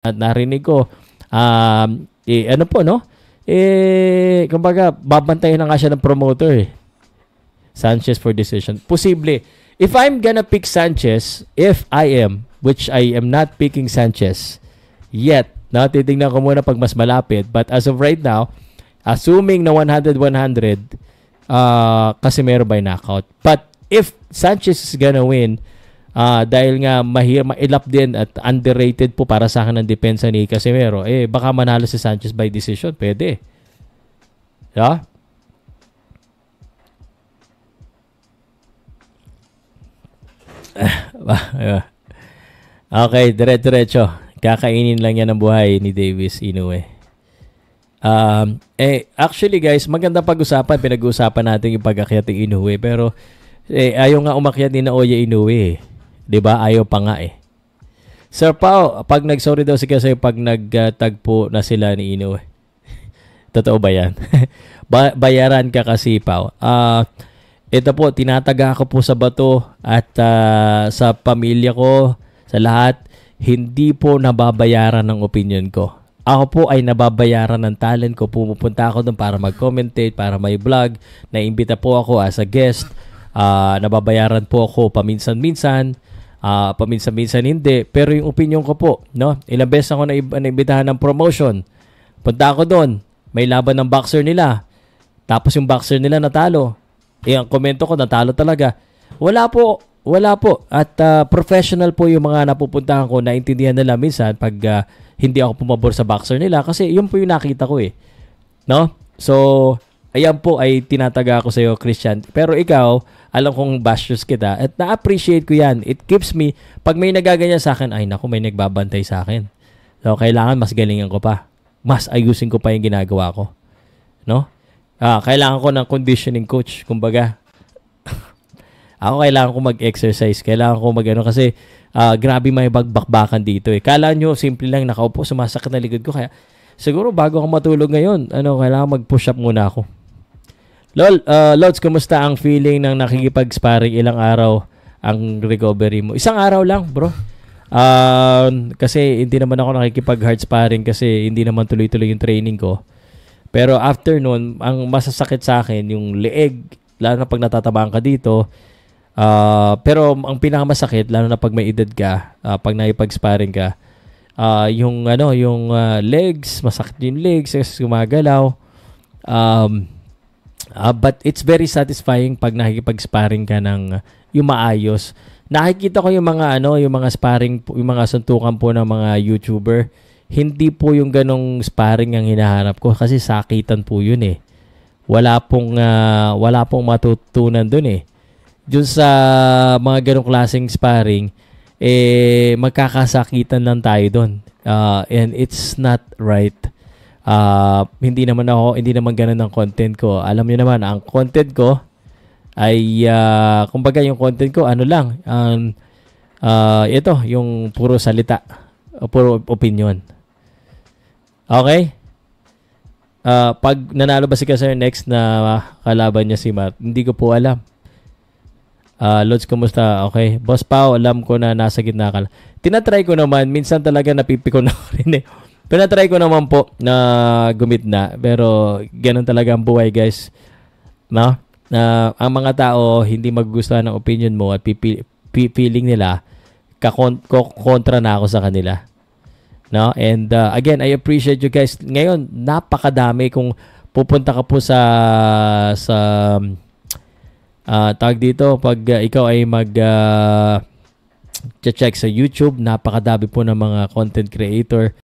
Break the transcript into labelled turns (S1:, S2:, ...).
S1: at narinig ko um eh, ano po no eh kumbaga babantayan na nga siya ng promoter eh. Sanchez for decision posible if I'm gonna pick Sanchez if I am which I am not picking Sanchez yet no titingnan ko muna pag mas malapit but as of right now assuming na 100 100 uh, Casimero by knockout but if Sanchez is gonna win Uh, dahil nga mahir, mailap din at underrated po para sa akin ng depensa ni Casimero. Eh, baka manalo si Sanchez by decision. Pwede. Yeah? okay, dire-diretso. Kakainin lang yan ng buhay ni Davis Inoue. Um, eh, actually guys, maganda pag-usapan. Pinag-uusapan natin yung pag-akyat ni Inoue. Pero eh, ayaw nga umakyat ni Naoya Inoue. Eh. 'Di ba? Ayaw pa nga eh. Sir Pao, pag nag-sorry daw siya sa'yo pag nagtagpo na sila ni Ino. Eh. Totoo ba yan? ba- bayaran ka kasi, Pao. Uh, ito po, tinataga ako po sa bato at uh, sa pamilya ko, sa lahat, hindi po nababayaran ng opinion ko. Ako po ay nababayaran ng talent ko. Pumupunta ako doon para mag-commentate, para may vlog. Naimbita po ako as a guest. Uh, nababayaran po ako paminsan-minsan uh, paminsan-minsan hindi. Pero yung opinion ko po, no? ilang beses ako naimbitahan ng promotion. Punta ako doon, may laban ng boxer nila. Tapos yung boxer nila natalo. Eh, ang komento ko, natalo talaga. Wala po, wala po. At uh, professional po yung mga napupuntahan ko, naintindihan nila minsan pag uh, hindi ako pumabor sa boxer nila. Kasi yun po yung nakita ko eh. No? So, Ayan po ay tinataga ko sa iyo, Christian. Pero ikaw, alam kong bashers kita at na-appreciate ko yan. It keeps me, pag may nagaganyan sa akin, ay naku, may nagbabantay sa akin. So, kailangan mas galingan ko pa. Mas ayusin ko pa yung ginagawa ko. No? Ah, kailangan ko ng conditioning coach. Kumbaga, ako kailangan ko mag-exercise. Kailangan ko mag-ano kasi uh, grabe may bagbakbakan dito eh. Kala nyo, simple lang nakaupo, sumasakit na likod ko. Kaya siguro bago ako matulog ngayon, ano, kailangan mag-push up muna ako Lol, uh, Lods, kumusta ang feeling ng nakikipag-sparring ilang araw ang recovery mo? Isang araw lang, bro. Um, kasi hindi naman ako nakikipag-hard sparring kasi hindi naman tuloy-tuloy yung training ko. Pero after nun, ang masasakit sa akin, yung leeg, lalo na pag natatamaan ka dito. Uh, pero ang pinakamasakit, lalo na pag may edad ka, uh, pag nakipag-sparring ka, uh, yung ano, yung uh, legs, masakit yung legs, kasi gumagalaw. Um, Uh, but it's very satisfying pag nakikipag-sparring ka ng ah, yung maayos. Nakikita ko yung mga ano, yung mga sparring, yung mga suntukan po ng mga YouTuber. Hindi po yung ganong sparring ang hinahanap ko kasi sakitan po yun eh. Wala pong uh, wala pong matutunan doon eh. Diyon sa mga ganong klaseng sparring, eh magkakasakitan lang tayo doon. Uh, and it's not right uh, hindi naman ako, hindi naman ganun ang content ko. Alam niyo naman, ang content ko ay, uh, kumbaga yung content ko, ano lang, um, uh, ito, yung puro salita, puro opinion. Okay? Uh, pag nanalo ba si Kasar next na kalaban niya si Matt, hindi ko po alam. Uh, Lods, kumusta? Okay. Boss Pao, alam ko na nasa gitna ka. Tinatry ko naman. Minsan talaga napipikon ako rin eh. Pero na-try ko naman po na gumit na. Pero ganun talaga ang buhay guys. No? Na ang mga tao hindi magugustuhan ng opinion mo at pipili, feeling nila kakontra na ako sa kanila. No? And uh, again, I appreciate you guys. Ngayon, napakadami kung pupunta ka po sa sa uh, um, ah, tag dito pag uh, ikaw ay mag uh, check sa YouTube napakadami po ng mga content creator